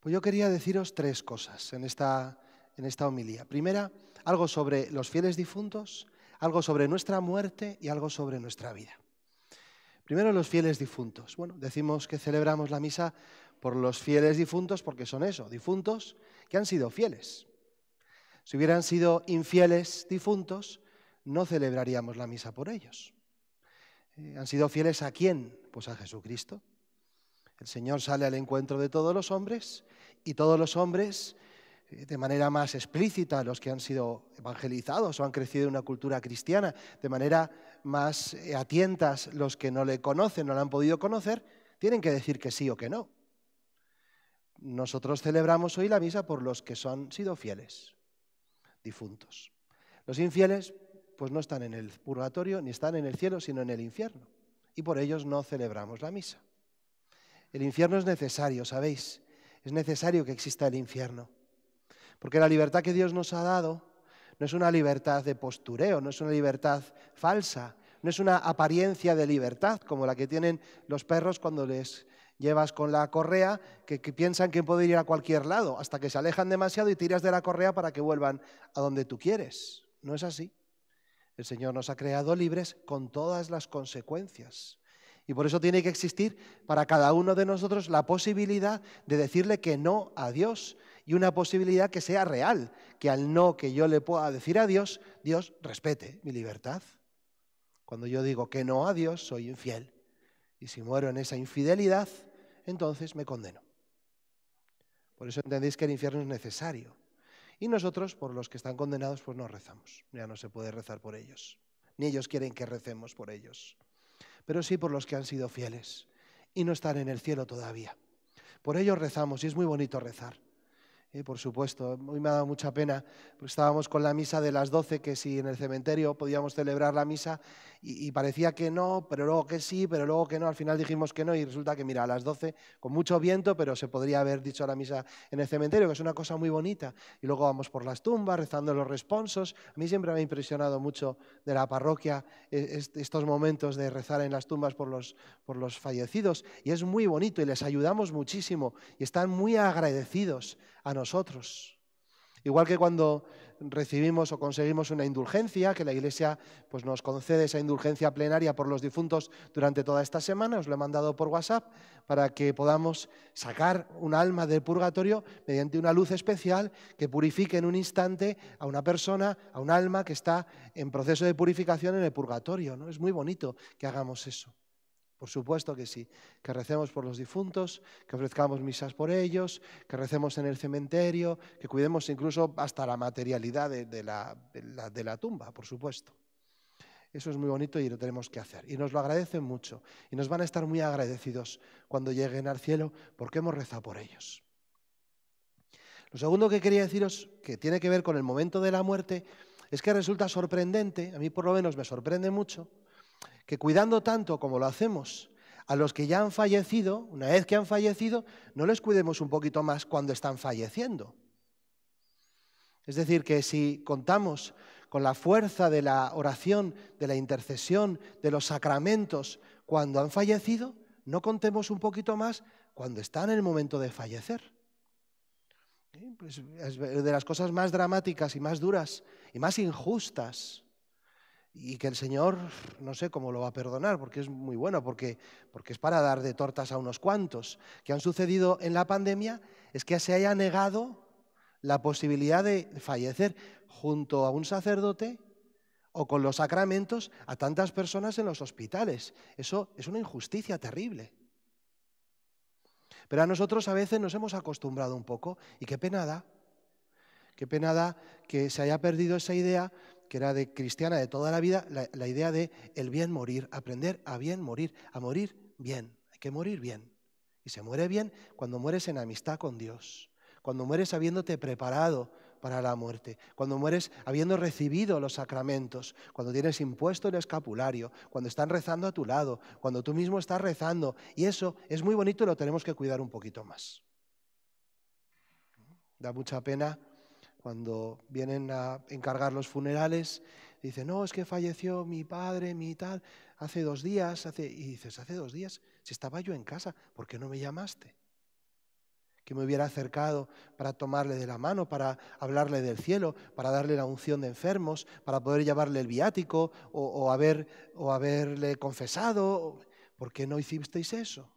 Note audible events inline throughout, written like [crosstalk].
Pues yo quería deciros tres cosas en esta, en esta homilía. Primera, algo sobre los fieles difuntos, algo sobre nuestra muerte y algo sobre nuestra vida. Primero, los fieles difuntos. Bueno, decimos que celebramos la misa por los fieles difuntos porque son eso, difuntos que han sido fieles. Si hubieran sido infieles difuntos, no celebraríamos la misa por ellos. Eh, ¿Han sido fieles a quién? Pues a Jesucristo. El Señor sale al encuentro de todos los hombres y todos los hombres, eh, de manera más explícita, los que han sido evangelizados o han crecido en una cultura cristiana, de manera más eh, atientas los que no le conocen, no la han podido conocer, tienen que decir que sí o que no. Nosotros celebramos hoy la misa por los que son sido fieles, difuntos. Los infieles, pues no están en el purgatorio ni están en el cielo, sino en el infierno. Y por ellos no celebramos la misa. El infierno es necesario, ¿sabéis? Es necesario que exista el infierno. Porque la libertad que Dios nos ha dado no es una libertad de postureo, no es una libertad falsa, no es una apariencia de libertad como la que tienen los perros cuando les llevas con la correa, que, piensan que pueden ir a cualquier lado, hasta que se alejan demasiado y tiras de la correa para que vuelvan a donde tú quieres. No es así. El Señor nos ha creado libres con todas las consecuencias. Y por eso tiene que existir para cada uno de nosotros la posibilidad de decirle que no a Dios y una posibilidad que sea real, que al no que yo le pueda decir a Dios, Dios respete mi libertad. Cuando yo digo que no a Dios, soy infiel. Y si muero en esa infidelidad, entonces me condeno. Por eso entendéis que el infierno es necesario. Y nosotros, por los que están condenados, pues no rezamos. Ya no se puede rezar por ellos. Ni ellos quieren que recemos por ellos pero sí por los que han sido fieles y no están en el cielo todavía. Por ello rezamos y es muy bonito rezar. Eh, por supuesto. hoy me ha dado mucha pena, porque estábamos con la misa de las 12, que si en el cementerio podíamos celebrar la misa, y, parecía que no, pero luego que sí, pero luego que no. Al final dijimos que no, y resulta que, mira, a las 12, con mucho viento, pero se podría haber dicho la misa en el cementerio, que es una cosa muy bonita. Y luego vamos por las tumbas, rezando los responsos. A mí siempre me ha impresionado mucho de la parroquia e, estos momentos de rezar en las tumbas por los, por los fallecidos, y es muy bonito, y les ayudamos muchísimo, y están muy agradecidos a nosotros. Igual que cuando recibimos o conseguimos una indulgencia, que la Iglesia pues, nos concede esa indulgencia plenaria por los difuntos durante toda esta semana, os lo he mandado por WhatsApp, para que podamos sacar un alma del purgatorio mediante una luz especial que purifique en un instante a una persona, a un alma que está en proceso de purificación en el purgatorio. ¿no? Es muy bonito que hagamos eso. Por supuesto que sí, que recemos por los difuntos, que ofrezcamos misas por ellos, que recemos en el cementerio, que cuidemos incluso hasta la materialidad de, la tumba, por supuesto. Eso es muy bonito y lo tenemos que hacer. Y nos lo agradecen mucho. Y nos van a estar muy agradecidos cuando lleguen al cielo porque hemos rezado por ellos. Lo segundo que quería deciros, que tiene que ver con el momento de la muerte, es que resulta sorprendente, a mí por lo menos me sorprende mucho, que cuidando tanto como lo hacemos a los que ya han fallecido, una vez que han fallecido, no les cuidemos un poquito más cuando están falleciendo. Es decir, que si contamos con la fuerza de la oración, de la intercesión, de los sacramentos, cuando han fallecido, no contemos un poquito más cuando están en el momento de fallecer. ¿Eh? Pues es de las cosas más dramáticas y más duras y más injustas y que el Señor, no sé cómo lo va a perdonar, porque es muy bueno, porque, porque es para dar de tortas a unos cuantos, que han sucedido en la pandemia, es que se haya negado la posibilidad de fallecer junto a un sacerdote o con los sacramentos a tantas personas en los hospitales. Eso es una injusticia terrible. Pero a nosotros a veces nos hemos acostumbrado un poco y qué penada qué penada que se haya perdido esa idea que era de cristiana de toda la vida, la, idea de el bien morir, aprender a bien morir, a morir bien, hay que morir bien. Y se muere bien cuando mueres en amistad con Dios, cuando mueres habiéndote preparado para la muerte, cuando mueres habiendo recibido los sacramentos, cuando tienes impuesto el escapulario, cuando están rezando a tu lado, cuando tú mismo estás rezando. Y eso es muy bonito y lo tenemos que cuidar un poquito más. Da mucha pena cuando vienen a encargar los funerales, dicen, no, es que falleció mi padre, mi tal, hace dos días, hace... y dices, hace dos días, si estaba yo en casa, ¿por qué no me llamaste? que me hubiera acercado para tomarle de la mano, para hablarle del cielo, para darle la unción de enfermos, para poder llevarle el viático o, o, o haberle confesado. ¿Por qué no hicisteis eso?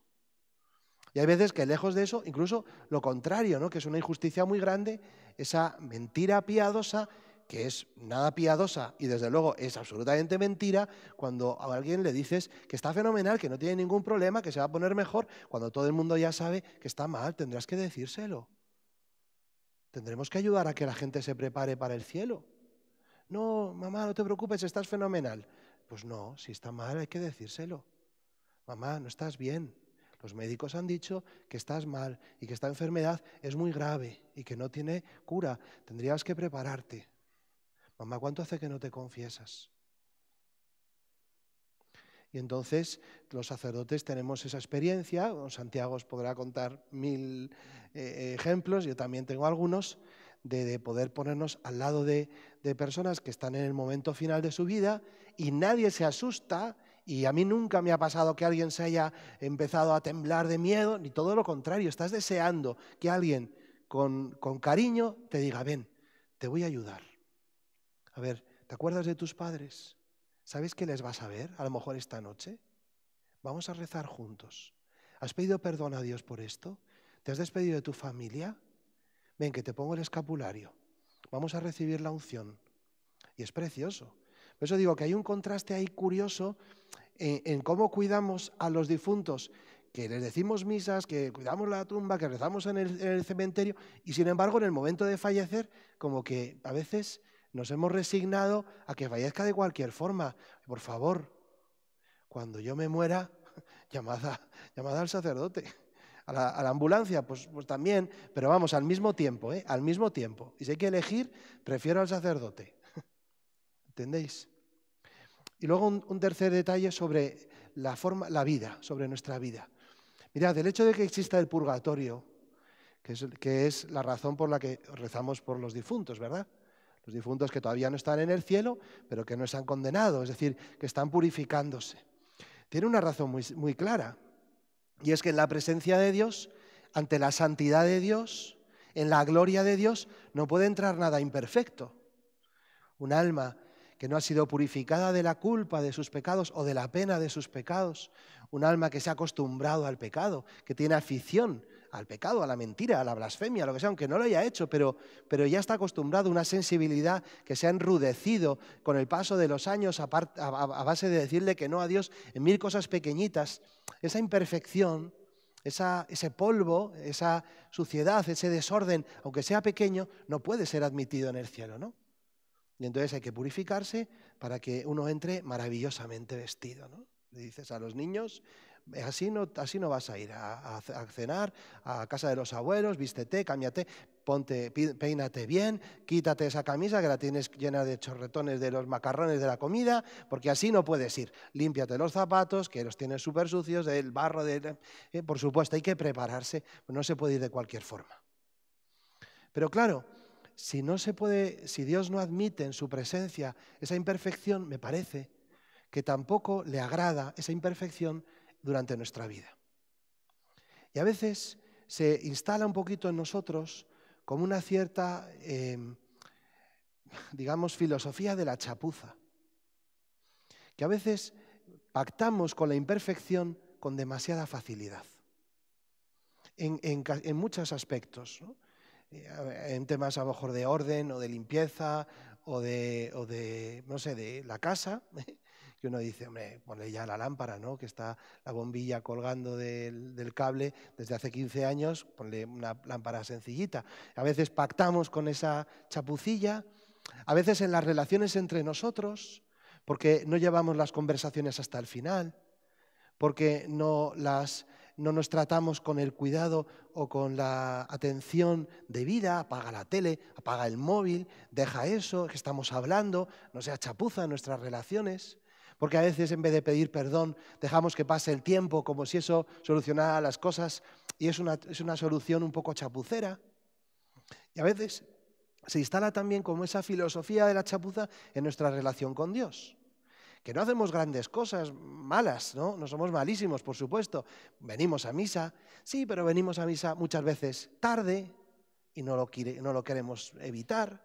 Y hay veces que lejos de eso, incluso lo contrario, ¿no? que es una injusticia muy grande, esa mentira piadosa, que es nada piadosa y desde luego es absolutamente mentira, cuando a alguien le dices que está fenomenal, que no tiene ningún problema, que se va a poner mejor, cuando todo el mundo ya sabe que está mal, tendrás que decírselo. Tendremos que ayudar a que la gente se prepare para el cielo. No, mamá, no te preocupes, estás fenomenal. Pues no, si está mal hay que decírselo. Mamá, no estás bien, los médicos han dicho que estás mal y que esta enfermedad es muy grave y que no tiene cura. Tendrías que prepararte. Mamá, ¿cuánto hace que no te confiesas? Y entonces los sacerdotes tenemos esa experiencia, Santiago os podrá contar mil eh, ejemplos, yo también tengo algunos, de, poder ponernos al lado de, de personas que están en el momento final de su vida y nadie se asusta y a mí nunca me ha pasado que alguien se haya empezado a temblar de miedo, ni todo lo contrario, estás deseando que alguien con, cariño te diga, ven, te voy a ayudar. A ver, ¿te acuerdas de tus padres? ¿Sabes qué les vas a ver? A lo mejor esta noche. Vamos a rezar juntos. ¿Has pedido perdón a Dios por esto? ¿Te has despedido de tu familia? Ven, que te pongo el escapulario. Vamos a recibir la unción. Y es precioso. Por eso digo que hay un contraste ahí curioso en, cómo cuidamos a los difuntos, que les decimos misas, que cuidamos la tumba, que rezamos en el, cementerio, y sin embargo en el momento de fallecer, como que a veces nos hemos resignado a que fallezca de cualquier forma. Por favor, cuando yo me muera, [laughs] llamada, llamada al sacerdote, a la, ambulancia, pues, pues, también, pero vamos, al mismo tiempo, ¿eh? al mismo tiempo. Y si hay que elegir, prefiero al sacerdote. ¿Entendéis? Y luego un, tercer detalle sobre la, forma, la vida, sobre nuestra vida. Mirad, el hecho de que exista el purgatorio, que es, la razón por la que rezamos por los difuntos, ¿verdad? Los difuntos que todavía no están en el cielo, pero que no se han condenado, es decir, que están purificándose. Tiene una razón muy, muy clara, y es que en la presencia de Dios, ante la santidad de Dios, en la gloria de Dios, no puede entrar nada imperfecto. Un alma que no ha sido purificada de la culpa de sus pecados o de la pena de sus pecados, un alma que se ha acostumbrado al pecado, que tiene afición al pecado, a la mentira, a la blasfemia, a lo que sea, aunque no lo haya hecho, pero, pero ya está acostumbrado, una sensibilidad que se ha enrudecido con el paso de los años a, base de decirle que no a Dios en mil cosas pequeñitas, esa imperfección, ese polvo, esa suciedad, ese desorden, aunque sea pequeño, no puede ser admitido en el cielo, ¿no? Y entonces hay que purificarse para que uno entre maravillosamente vestido. Le dices a los niños, eh, así no, así no vas a ir a, cenar, a casa de los abuelos, vístete, cámbiate, ponte, peínate bien, quítate esa camisa que la tienes llena de chorretones de los macarrones de la comida, porque así no puedes ir. Límpiate los zapatos, que los tienes súper sucios, del barro, de... Eh, por supuesto, hay que prepararse, no se puede ir de cualquier forma. Pero claro, si puede, si Dios no admite en su presencia esa imperfección, me parece que tampoco le agrada esa imperfección durante nuestra vida. Y a veces se instala un poquito en nosotros como una cierta, em, digamos, filosofía de la chapuza, que a veces pactamos con la imperfección con demasiada facilidad, en, en muchos aspectos. ¿no? Eh, en temas a lo mejor de orden o de limpieza o de, de no sé, de la casa, [laughs] que uno dice, hombre, ponle ya la lámpara, ¿no? Que está la bombilla colgando del, del, cable desde hace 15 años, ponle una lámpara sencillita. A veces pactamos con esa chapucilla, a veces en las relaciones entre nosotros, porque no llevamos las conversaciones hasta el final, porque no las no nos tratamos con el cuidado o con la atención debida, apaga la tele, apaga el móvil, deja eso, que estamos hablando, no sea chapuza en nuestras relaciones. Porque a veces en vez de pedir perdón, dejamos que pase el tiempo como si eso solucionara las cosas y es una, es una solución un poco chapucera. Y a veces se instala también como esa filosofía de la chapuza en nuestra relación con Dios que no hacemos grandes cosas malas, ¿no? No somos malísimos, por supuesto. Venimos a misa, sí, pero venimos a misa muchas veces tarde y no lo, quiere, no lo queremos evitar.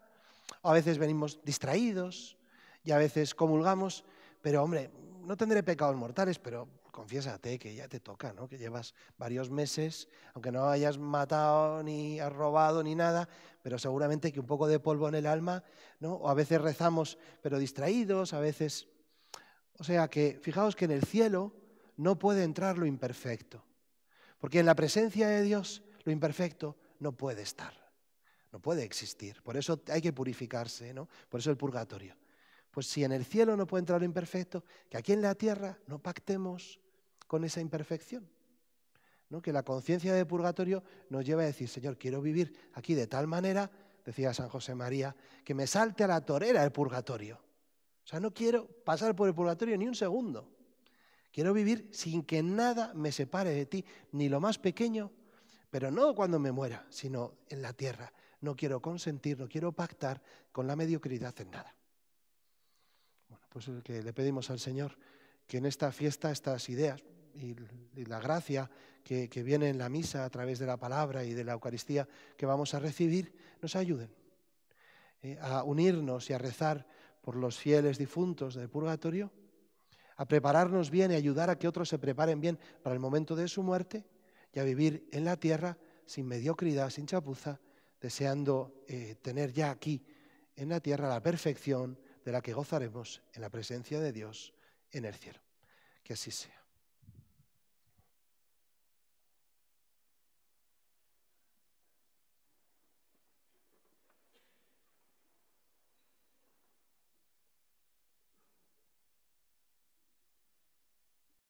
O a veces venimos distraídos y a veces comulgamos, pero hombre, no tendré pecados mortales, pero confiésate que ya te toca, ¿no? Que llevas varios meses, aunque no hayas matado ni has robado ni nada, pero seguramente que un poco de polvo en el alma, ¿no? O a veces rezamos pero distraídos, a veces o sea que fijaos que en el cielo no puede entrar lo imperfecto, porque en la presencia de Dios lo imperfecto no puede estar, no puede existir. Por eso hay que purificarse, ¿no? Por eso el purgatorio. Pues si en el cielo no puede entrar lo imperfecto, que aquí en la tierra no pactemos con esa imperfección. ¿no? Que la conciencia de purgatorio nos lleva a decir, Señor, quiero vivir aquí de tal manera, decía San José María, que me salte a la torera el purgatorio. O sea, no quiero pasar por el purgatorio ni un segundo. Quiero vivir sin que nada me separe de ti, ni lo más pequeño, pero no cuando me muera, sino en la tierra. No quiero consentir, no quiero pactar con la mediocridad en nada. Bueno, pues que le pedimos al Señor que en esta fiesta estas ideas y, la gracia que, que viene en la misa a través de la palabra y de la Eucaristía que vamos a recibir nos ayuden eh, a unirnos y a rezar por los fieles difuntos del purgatorio, a prepararnos bien y ayudar a que otros se preparen bien para el momento de su muerte y a vivir en la tierra sin mediocridad, sin chapuza, deseando eh, tener ya aquí en la tierra la perfección de la que gozaremos en la presencia de Dios en el cielo. Que así sea.